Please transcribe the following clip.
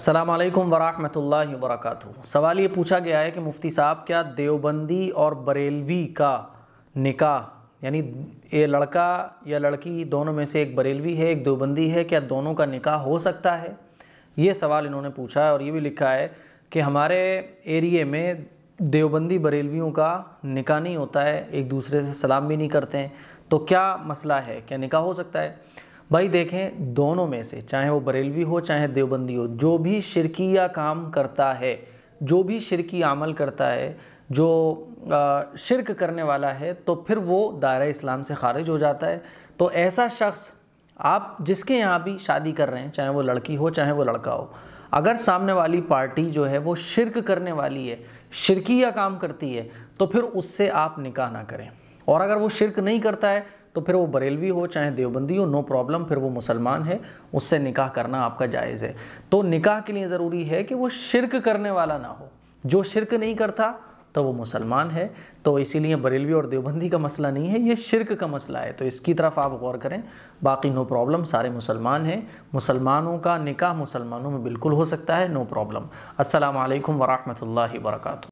السلام علیکم ورحمۃ اللہ وبرکاتہ سوال یہ پوچھا گیا ہے کہ مفتی صاحب کیا دیوبندی اور بریلوی کا نکاح یعنی یہ لڑکا یا لڑکی دونوں میں سے ایک بریلوی ہے ایک دیوبندی ہے کیا دونوں کا نکاح ہو سکتا ہے یہ سوال انہوں نے پوچھا ہے اور یہ بھی لکھا ہے کہ ہمارے ایریے میں دیوبندی بریلویوں کا نکاح نہیں ہوتا ہے ایک دوسرے سے سلام بھی نہیں کرتے ہیں تو کیا مسئلہ ہے کیا نکاح ہو سکتا ہے بھائی دیکھیں دونوں میں سے چاہے وہ بریلوی ہو چاہے دیوبندی ہو جو بھی شرکی یا کام کرتا ہے جو بھی شرکی عمل کرتا ہے جو شرک کرنے والا ہے تو پھر وہ دائرہ اسلام سے خارج ہو جاتا ہے تو ایسا شخص آپ جس کے یہاں بھی شادی کر رہے ہیں چاہے وہ لڑکی ہو چاہے وہ لڑکا ہو اگر سامنے والی پارٹی جو ہے وہ شرک کرنے والی ہے شرکی یا کام کرتی ہے تو پھر اس سے آپ نکاح نہ کریں اور اگر وہ شرک نہیں کرتا ہے تو پھر وہ بریلوی ہو چاہے دیوبندی ہو نو پرابلم پھر وہ مسلمان ہے اس سے نکاح کرنا آپ کا جائز ہے تو نکاح کے لیے ضروری ہے کہ وہ شرک کرنے والا نہ ہو جو شرک نہیں کرتا تو وہ مسلمان ہے تو اسی لیے بریلوی اور دیوبندی کا مسئلہ نہیں ہے یہ شرک کا مسئلہ ہے تو اس کی طرف آپ غور کریں باقی نو پرابلم سارے مسلمان ہیں مسلمانوں کا نکاح مسلمانوں میں بالکل ہو سکتا ہے نو پرابلم السلام علیکم ورحمۃ اللہ وبرکاتہ